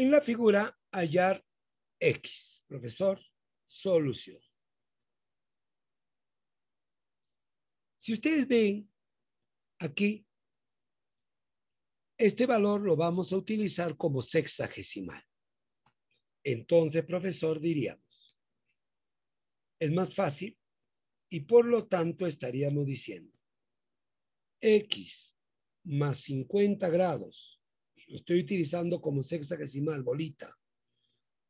En la figura, hallar X. Profesor, solución. Si ustedes ven aquí, este valor lo vamos a utilizar como sexagesimal. Entonces, profesor, diríamos, es más fácil y por lo tanto estaríamos diciendo, X más 50 grados estoy utilizando como sexagesimal, bolita,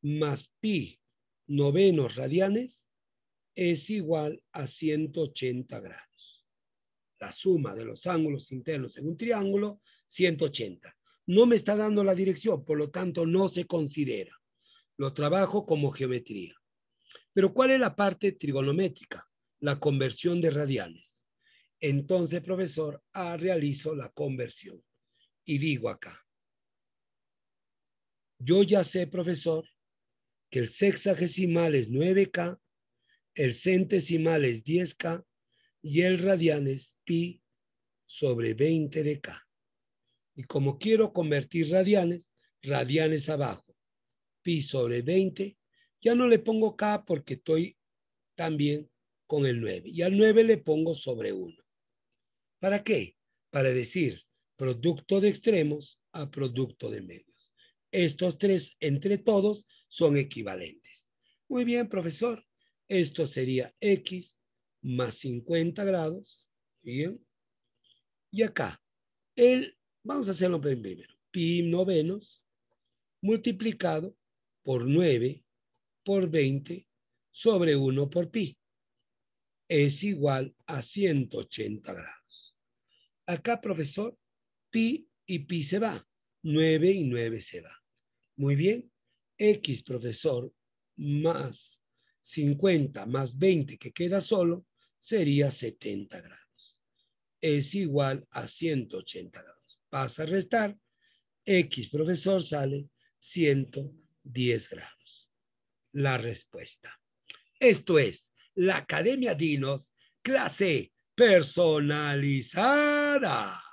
más pi novenos radianes es igual a 180 grados. La suma de los ángulos internos en un triángulo, 180. No me está dando la dirección, por lo tanto no se considera. Lo trabajo como geometría. Pero ¿cuál es la parte trigonométrica? La conversión de radianes. Entonces, profesor, ha ah, realizo la conversión. Y digo acá, yo ya sé, profesor, que el sexagesimal es 9K, el centesimal es 10K y el radian es pi sobre 20 de K. Y como quiero convertir radianes, radianes abajo, pi sobre 20, ya no le pongo K porque estoy también con el 9. Y al 9 le pongo sobre 1. ¿Para qué? Para decir producto de extremos a producto de medio estos tres entre todos son equivalentes. Muy bien, profesor. Esto sería X más 50 grados. Bien. Y acá, el, vamos a hacerlo primero. Pi novenos multiplicado por 9 por 20 sobre 1 por pi es igual a 180 grados. Acá, profesor, pi y pi se va. 9 y 9 se va. Muy bien, X profesor más 50 más 20 que queda solo sería 70 grados. Es igual a 180 grados. Pasa a restar, X profesor sale 110 grados. La respuesta. Esto es la Academia Dinos, clase personalizada.